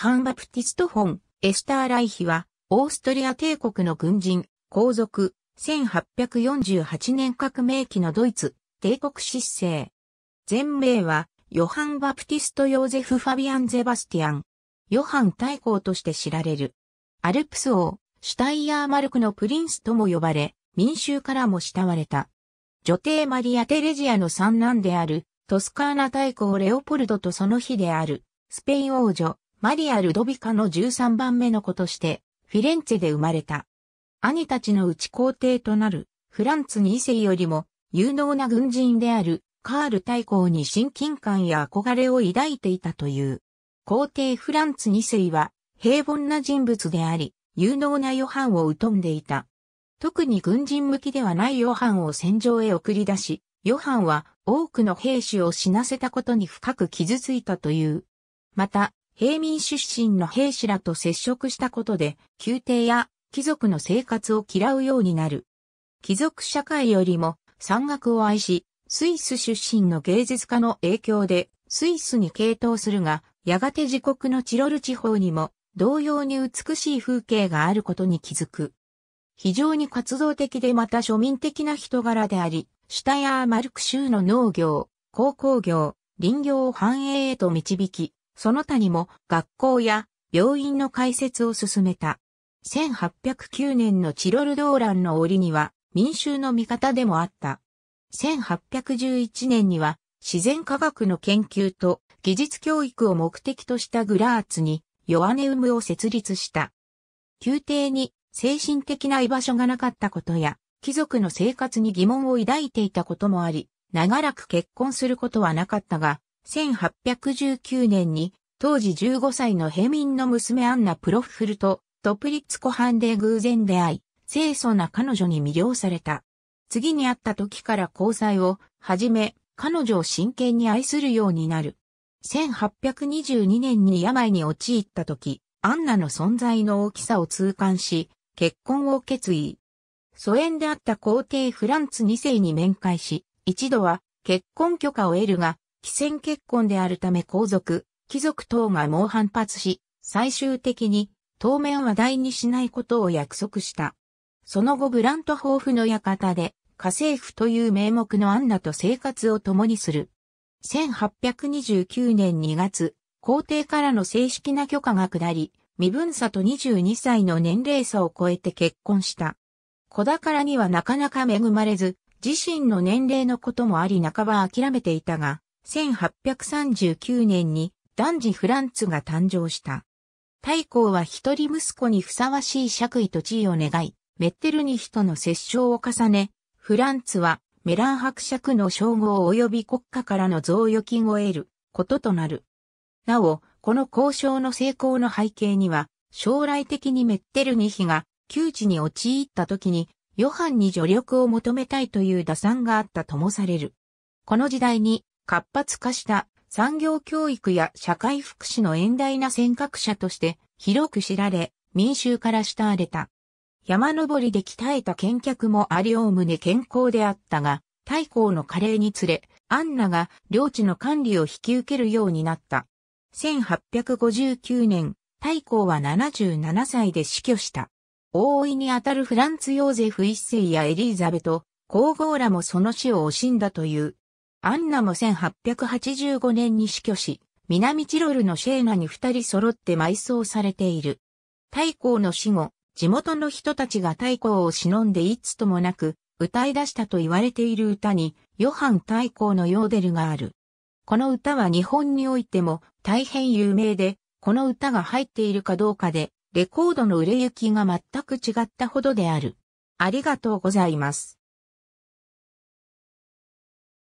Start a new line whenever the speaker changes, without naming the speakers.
ハンバプティスト・フォン、エスター・ライヒは、オーストリア帝国の軍人、皇族、1848年革命期のドイツ、帝国失政。全名は、ヨハン・バプティスト・ヨーゼフ・ファビアン・ゼバスティアン。ヨハン大公として知られる。アルプス王、シュタイヤーマルクのプリンスとも呼ばれ、民衆からも慕われた。女帝マリア・テレジアの三男である、トスカーナ大公レオポルドとその日である、スペイン王女、マリア・ルドビカの13番目の子として、フィレンツェで生まれた。兄たちのうち皇帝となる、フランツ2世よりも、有能な軍人である、カール大公に親近感や憧れを抱いていたという。皇帝フランツ2世は、平凡な人物であり、有能なヨハンを疎んでいた。特に軍人向きではないヨハンを戦場へ送り出し、ヨハンは多くの兵士を死なせたことに深く傷ついたという。また、平民出身の兵士らと接触したことで、宮廷や貴族の生活を嫌うようになる。貴族社会よりも山岳を愛し、スイス出身の芸術家の影響でスイスに傾倒するが、やがて自国のチロル地方にも同様に美しい風景があることに気づく。非常に活動的でまた庶民的な人柄であり、シュタヤーマルク州の農業、鉱工業、林業を繁栄へと導き、その他にも学校や病院の開設を進めた。1809年のチロル動乱の折には民衆の味方でもあった。1811年には自然科学の研究と技術教育を目的としたグラーツにヨアネウムを設立した。宮廷に精神的な居場所がなかったことや、貴族の生活に疑問を抱いていたこともあり、長らく結婚することはなかったが、1819年に、当時15歳の平民の娘アンナ・プロフフルと、トプリッツ湖畔で偶然出会い、清楚な彼女に魅了された。次に会った時から交際を始め、彼女を真剣に愛するようになる。1822年に病に陥った時、アンナの存在の大きさを痛感し、結婚を決意。疎遠であった皇帝フランツ2世に面会し、一度は結婚許可を得るが、非戦結婚であるため皇族、貴族等が猛反発し、最終的に当面話題にしないことを約束した。その後ブラント豊富の館で家政婦という名目のアンナと生活を共にする。1829年2月、皇帝からの正式な許可が下り、身分差と22歳の年齢差を超えて結婚した。子宝にはなかなか恵まれず、自身の年齢のこともあり半ば諦めていたが、1839年に男児フランツが誕生した。大公は一人息子にふさわしい爵位と地位を願い、メッテルニヒとの折衝を重ね、フランツはメラン伯爵の称号及び国家からの贈与金を得ることとなる。なお、この交渉の成功の背景には、将来的にメッテルニヒが窮地に陥った時に、ヨハンに助力を求めたいという打算があったともされる。この時代に活発化した産業教育や社会福祉の遠大な尖閣者として広く知られ、民衆から慕われた。山登りで鍛えた見客もありおおむね健康であったが、太閤の加齢につれ、アンナが領地の管理を引き受けるようになった。1859年、太閤は77歳で死去した。大いにあたるフランツ・ヨーゼフ一世やエリーザベト、皇后らもその死を惜しんだというアンナも1885年に死去し、南チロルのシェーナに二人揃って埋葬されている。太鼓の死後、地元の人たちが太鼓を忍んでいつともなく、歌い出したと言われている歌に、ヨハン太鼓のヨーデルがある。この歌は日本においても大変有名で、この歌が入っているかどうかで、レコードの売れ行きが全く違ったほどである。ありがとうございます。